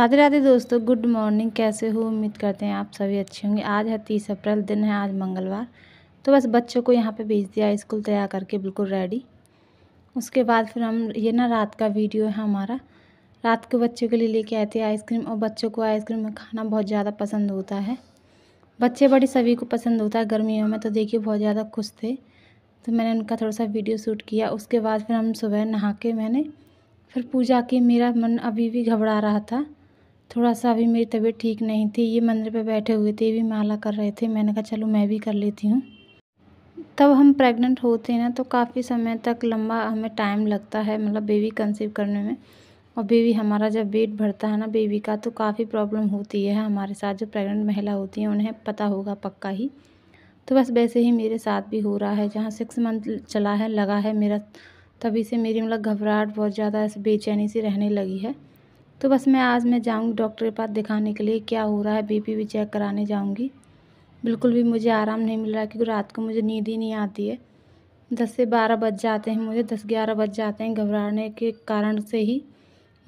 राधे राधे दोस्तों good morning कैसे हो उम्मीद करते हैं आप सभी अच्छे होंगे आज है तीस अप्रैल दिन है आज मंगलवार तो बस बच्चों को यहाँ पे भेज दिया स्कूल तैयार करके बिल्कुल रेडी उसके बाद फिर हम ये ना रात का वीडियो है हमारा रात को बच्चों के लिए लेके आए थे आइसक्रीम और बच्चों को आइसक्रीम में खाना बहुत ज़्यादा पसंद होता है बच्चे बड़े सभी को पसंद होता है गर्मियों में तो देखिए बहुत ज़्यादा खुश थे तो मैंने उनका थोड़ा सा वीडियो शूट किया उसके बाद फिर हम सुबह नहा के मैंने फिर पूजा की मेरा मन अभी भी घबरा रहा था थोड़ा सा अभी मेरी तबीयत ठीक नहीं थी ये मंदिर पे बैठे हुए थे ये भी माला कर रहे थे मैंने कहा चलो मैं भी कर लेती हूँ तब हम प्रेग्नेंट होते हैं ना तो काफ़ी समय तक लंबा हमें टाइम लगता है मतलब बेबी कंसीव करने में और बेबी हमारा जब वेट बढ़ता है ना बेबी का तो काफ़ी प्रॉब्लम होती है हमारे साथ जो प्रेगनेंट महिला होती हैं उन्हें पता होगा पक्का ही तो बस वैसे ही मेरे साथ भी हो रहा है जहाँ सिक्स मंथ चला है लगा है मेरा तभी से मेरी मतलब घबराहट बहुत ज़्यादा ऐसे बेचैनी सी रहने लगी है तो बस मैं आज मैं जाऊँगी डॉक्टर के पास दिखाने के लिए क्या हो रहा है बीपी भी चेक कराने जाऊँगी बिल्कुल भी मुझे आराम नहीं मिल रहा है क्योंकि रात को मुझे नींद ही नहीं आती है दस से बारह बज जाते हैं मुझे दस ग्यारह बज जाते हैं घबराने के कारण से ही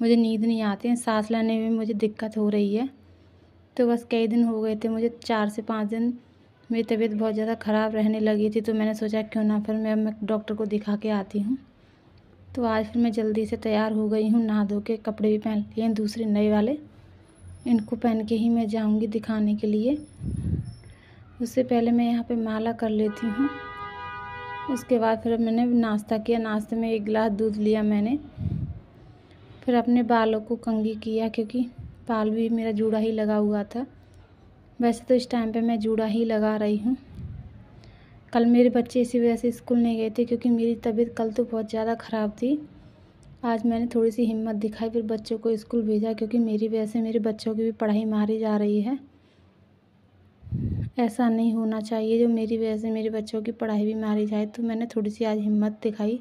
मुझे नींद नहीं आती है सांस लेने में मुझे दिक्कत हो रही है तो बस कई दिन हो गए थे मुझे चार से पाँच दिन मेरी तबीयत बहुत ज़्यादा ख़राब रहने लगी थी तो मैंने सोचा क्यों ना फिर मैं डॉक्टर को दिखा के आती हूँ तो आज फिर मैं जल्दी से तैयार हो गई हूँ नहा धो के कपड़े भी पहन लिए हैं दूसरे नए वाले इनको पहन के ही मैं जाऊँगी दिखाने के लिए उससे पहले मैं यहाँ पे माला कर लेती हूँ उसके बाद फिर मैंने नाश्ता किया नाश्ते में एक गिलास दूध लिया मैंने फिर अपने बालों को कंगी किया क्योंकि बाल भी मेरा जूड़ा ही लगा हुआ था वैसे तो इस टाइम पे मैं जूड़ा ही लगा रही हूँ कल मेरे बच्चे इसी वजह से स्कूल नहीं गए थे क्योंकि मेरी तबीयत कल तो बहुत ज़्यादा ख़राब थी आज मैंने थोड़ी सी हिम्मत दिखाई फिर बच्चों को स्कूल भेजा क्योंकि मेरी वजह से मेरे बच्चों की भी पढ़ाई मारी जा रही है ऐसा नहीं होना चाहिए जो मेरी वजह से मेरे बच्चों की पढ़ाई भी मारी जाए तो मैंने थोड़ी सी आज हिम्मत दिखाई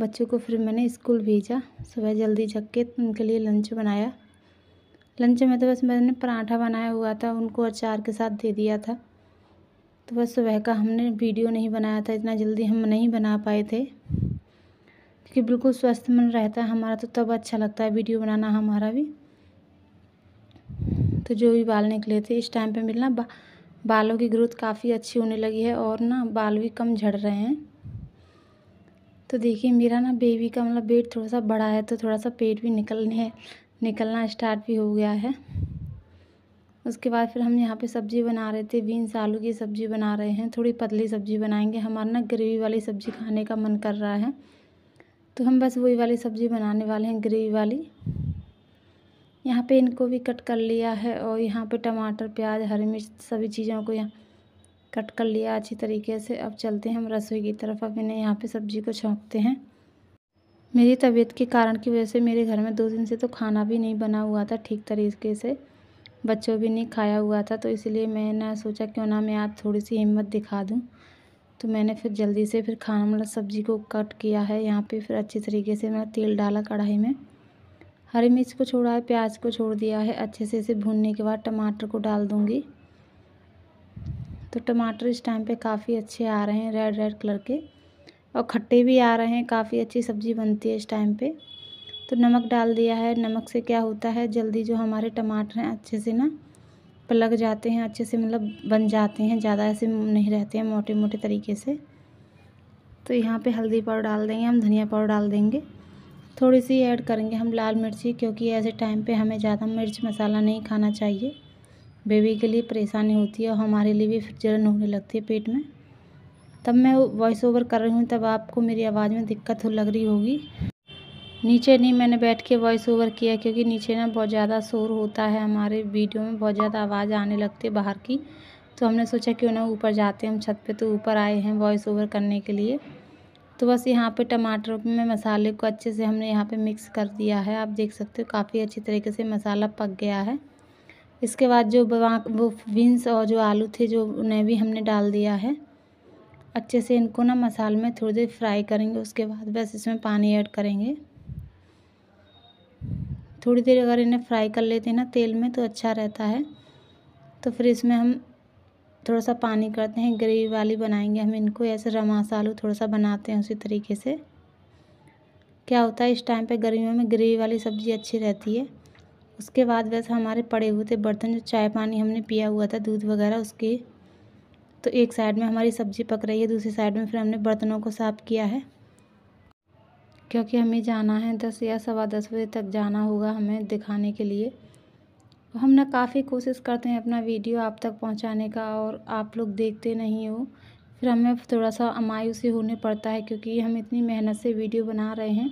बच्चों को फिर मैंने स्कूल भेजा सुबह जल्दी जग के उनके लिए लंच बनाया लंच में तो बस मैंने पराठा बनाया हुआ था उनको अचार के साथ दे दिया था तो बस सुबह का हमने वीडियो नहीं बनाया था इतना जल्दी हम नहीं बना पाए थे क्योंकि बिल्कुल स्वस्थ मन रहता है हमारा तो तब अच्छा लगता है वीडियो बनाना हमारा भी तो जो भी बाल निकले थे इस टाइम पे मिलना बा, बालों की ग्रोथ काफ़ी अच्छी होने लगी है और ना बाल भी कम झड़ रहे हैं तो देखिए मेरा ना बेबी का मतलब पेट थोड़ा सा बड़ा है तो थोड़ा सा पेट भी निकलने निकलना स्टार्ट भी हो गया है उसके बाद फिर हम यहाँ पे सब्ज़ी बना रहे थे बीन्स आलू की सब्ज़ी बना रहे हैं थोड़ी पतली सब्ज़ी बनाएंगे हमारा ना ग्रेवी वाली सब्ज़ी खाने का मन कर रहा है तो हम बस वही वाली सब्ज़ी बनाने वाले हैं ग्रेवी वाली यहाँ पे इनको भी कट कर लिया है और यहाँ पे टमाटर प्याज हरी मिर्च सभी चीज़ों को यहाँ कट कर लिया अच्छी तरीके से अब चलते हैं हम रसोई की तरफ अब इन्हें यहाँ पर सब्ज़ी को छौंकते हैं मेरी तबीयत के कारण की वजह से मेरे घर में दो दिन से तो खाना भी नहीं बना हुआ था ठीक तरीके से बच्चों भी नहीं खाया हुआ था तो इसलिए मैंने सोचा क्यों ना मैं आज थोड़ी सी हिम्मत दिखा दूँ तो मैंने फिर जल्दी से फिर खाना मतलब सब्ज़ी को कट किया है यहाँ पे फिर अच्छे तरीके से मैंने तेल डाला कढ़ाई में हरी मिर्च को छोड़ा है प्याज को छोड़ दिया है अच्छे से इसे भूनने के बाद टमाटर को डाल दूँगी तो टमाटर इस टाइम पे काफ़ी अच्छे आ रहे हैं रेड रेड कलर के और खट्टे भी आ रहे हैं काफ़ी अच्छी सब्ज़ी बनती है इस टाइम पे तो नमक डाल दिया है नमक से क्या होता है जल्दी जो हमारे टमाटर हैं अच्छे से ना पलक जाते हैं अच्छे से मतलब बन जाते हैं ज़्यादा ऐसे नहीं रहते हैं मोटे मोटे तरीके से तो यहाँ पे हल्दी पाउडर डाल देंगे हम धनिया पाउडर डाल देंगे थोड़ी सी ऐड करेंगे हम लाल मिर्ची क्योंकि ऐसे टाइम पे हमें ज़्यादा मिर्च मसाला नहीं खाना चाहिए बेबी के लिए परेशानी होती है और हमारे लिए भी जलन होने लगती है पेट में तब मैं वॉइस ओवर कर रही हूँ तब आपको मेरी आवाज़ में दिक्कत हो लग रही होगी नीचे नहीं मैंने बैठ के वॉइस ओवर किया क्योंकि नीचे ना बहुत ज़्यादा शोर होता है हमारे वीडियो में बहुत ज़्यादा आवाज़ आने लगती है बाहर की तो हमने सोचा क्यों ना ऊपर जाते हैं हम छत पे तो ऊपर आए हैं वॉइस ओवर करने के लिए तो बस यहाँ पे टमाटर में मसाले को अच्छे से हमने यहाँ पे मिक्स कर दिया है आप देख सकते हो काफ़ी अच्छी तरीके से मसाला पक गया है इसके बाद जो वो बीन्स और जो आलू थे जो उन्हें भी हमने डाल दिया है अच्छे से इनको ना मसाले में थोड़ी देर फ्राई करेंगे उसके बाद बस इसमें पानी ऐड करेंगे थोड़ी देर अगर इन्हें फ्राई कर लेते हैं ना तेल में तो अच्छा रहता है तो फिर इसमें हम थोड़ा सा पानी करते हैं ग्रेवी वाली बनाएंगे हम इनको ऐसे रमा आलू थोड़ा सा बनाते हैं उसी तरीके से क्या होता है इस टाइम पे गर्मियों में ग्रेवी वाली सब्ज़ी अच्छी रहती है उसके बाद वैसे हमारे पड़े हुए थे बर्तन जो चाय पानी हमने पिया हुआ था दूध वगैरह उसके तो एक साइड में हमारी सब्ज़ी पक रही है दूसरी साइड में फिर हमने बर्तनों को साफ़ किया है क्योंकि हमें जाना है दस या सवा दस बजे तक जाना होगा हमें दिखाने के लिए तो हम ना काफ़ी कोशिश करते हैं अपना वीडियो आप तक पहुंचाने का और आप लोग देखते नहीं हो फिर हमें थोड़ा सा अमायूसी होने पड़ता है क्योंकि हम इतनी मेहनत से वीडियो बना रहे हैं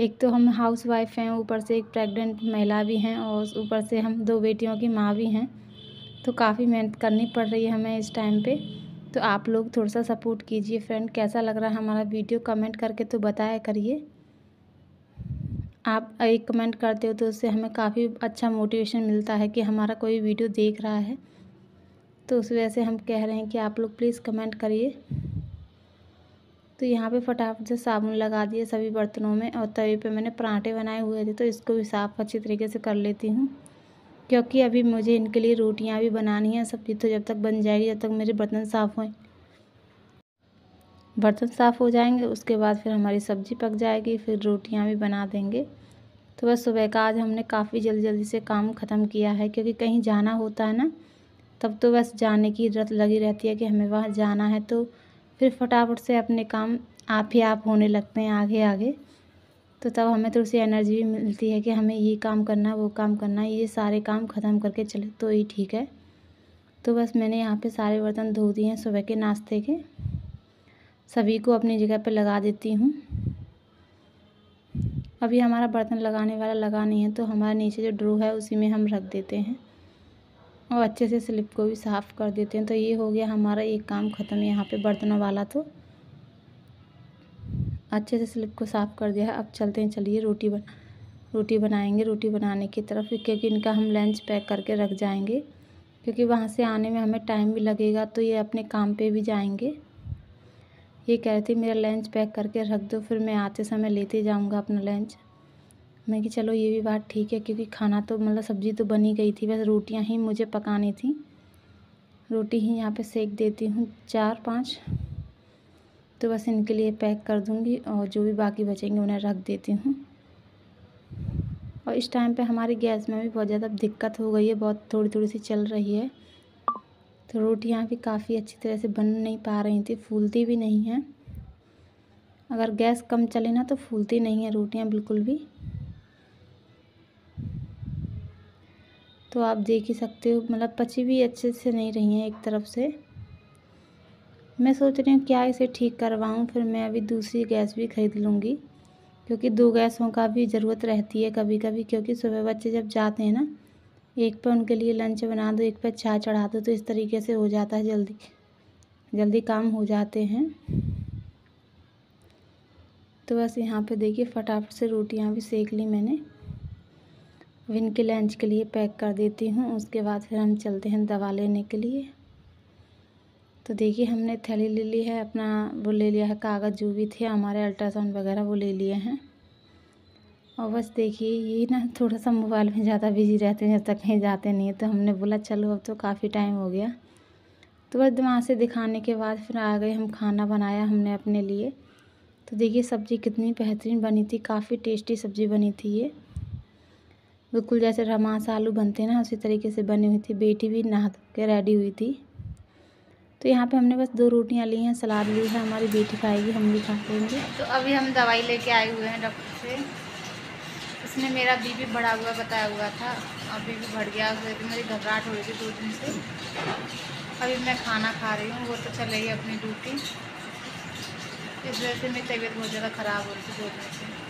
एक तो हम हाउस वाइफ हैं ऊपर से एक प्रेग्नेंट महिला भी हैं और ऊपर से हम दो बेटियों की माँ भी हैं तो काफ़ी मेहनत करनी पड़ रही है हमें इस टाइम पर तो आप लोग थोड़ा सा सपोर्ट कीजिए फ्रेंड कैसा लग रहा है हमारा वीडियो कमेंट करके तो बताया करिए आप एक कमेंट करते हो तो उससे हमें काफ़ी अच्छा मोटिवेशन मिलता है कि हमारा कोई वीडियो देख रहा है तो उस वजह से हम कह रहे हैं कि आप लोग प्लीज़ कमेंट करिए तो यहाँ पे फटाफट से साबुन लगा दिए सभी बर्तनों में और तवे पे मैंने पराठे बनाए हुए थे तो इसको भी साफ़ अच्छी तरीके से कर लेती हूँ क्योंकि अभी मुझे इनके लिए रोटियां भी बनानी है सब्ज़ी तो जब तक बन जाएगी जब तक मेरे बर्तन साफ़ हों बर्तन साफ़ हो जाएंगे उसके बाद फिर हमारी सब्ज़ी पक जाएगी फिर रोटियां भी बना देंगे तो बस सुबह का आज हमने काफ़ी जल्दी जल्दी से काम ख़त्म किया है क्योंकि कहीं जाना होता है ना तब तो बस जाने की रत लगी रहती है कि हमें वहाँ जाना है तो फिर फटाफट से अपने काम आप ही आप होने लगते हैं आगे आगे तो तब हमें तो सी एनर्जी भी मिलती है कि हमें ये काम करना है वो काम करना है ये सारे काम ख़त्म करके चले तो ही ठीक है तो बस मैंने यहाँ पे सारे बर्तन धो दिए हैं सुबह के नाश्ते के सभी को अपनी जगह पे लगा देती हूँ अभी हमारा बर्तन लगाने वाला लगा नहीं है तो हमारा नीचे जो ड्रो है उसी में हम रख देते हैं और अच्छे से स्लिप को भी साफ़ कर देते हैं तो ये हो गया हमारा एक काम ख़त्म यहाँ पर बर्तनों वाला तो अच्छे से स्लिप को साफ़ कर दिया है अब चलते हैं चलिए रोटी बना रोटी बनाएंगे रोटी बनाने की तरफ क्योंकि इनका हम लंच पैक करके रख जाएंगे क्योंकि वहाँ से आने में हमें टाइम भी लगेगा तो ये अपने काम पे भी जाएंगे ये कह रहे थे मेरा लंच पैक करके रख दो फिर मैं आते समय लेते जाऊँगा अपना लंच मैं कि चलो ये भी बात ठीक है क्योंकि खाना तो मतलब सब्ज़ी तो बनी गई थी बस रोटियाँ ही मुझे पकानी थी रोटी ही यहाँ पर सेक देती हूँ चार पाँच तो बस इनके लिए पैक कर दूँगी और जो भी बाकी बचेंगे उन्हें रख देती हूँ और इस टाइम पे हमारे गैस में भी बहुत ज़्यादा दिक्कत हो गई है बहुत थोड़ी थोड़ी सी चल रही है तो रोटियाँ भी काफ़ी अच्छी तरह से बन नहीं पा रही थी फूलती भी नहीं हैं अगर गैस कम चले ना तो फूलती नहीं है रोटियाँ बिल्कुल भी तो आप देख ही सकते हो मतलब पची भी अच्छे से नहीं रही हैं एक तरफ से मैं सोच रही हूँ क्या इसे ठीक करवाऊँ फिर मैं अभी दूसरी गैस भी ख़रीद लूँगी क्योंकि दो गैसों का भी ज़रूरत रहती है कभी कभी क्योंकि सुबह बच्चे जब जाते हैं ना एक पर उनके लिए लंच बना दो एक पर चाय चढ़ा दो तो इस तरीके से हो जाता है जल्दी जल्दी काम हो जाते हैं तो बस यहाँ पे देखिए फटाफट से रोटियाँ भी सेक ली मैंने इनके लंच के लिए पैक कर देती हूँ उसके बाद फिर हम चलते हैं दवा लेने के लिए तो देखिए हमने थैली ले ली है अपना वो ले लिया है कागज़ जो भी थे हमारे अल्ट्रासाउंड वगैरह वो ले लिए हैं और बस देखिए ये ना थोड़ा सा मोबाइल में ज़्यादा बिजी रहते हैं जब तक कहीं जाते नहीं तो हमने बोला चलो अब तो काफ़ी टाइम हो गया तो बस दिमाग से दिखाने के बाद फिर आ गए हम खाना बनाया हमने अपने लिए तो देखिए सब्ज़ी कितनी बेहतरीन बनी थी काफ़ी टेस्टी सब्ज़ी बनी थी ये बिल्कुल जैसे रमास आलू बनते ना उसी तरीके से बनी हुई थी बेटी भी नहा के रेडी हुई थी तो यहाँ पे हमने बस दो रोटियाँ ली हैं सलाद ली है हमारी बेटी खाएगी हम भी खा लेंगे तो अभी हम दवाई लेके आए हुए हैं डॉक्टर से उसने मेरा बीबी बढ़ा हुआ बताया हुआ था अब बीबी बढ़ गया हुआ तो मेरी घबराहट हो रही थी दो दिन से अभी मैं खाना खा रही हूँ वो तो चल रही है अपनी ड्यूटी इस वजह से मेरी तबीयत बहुत ज़्यादा ख़राब हो रही थी दो दिन से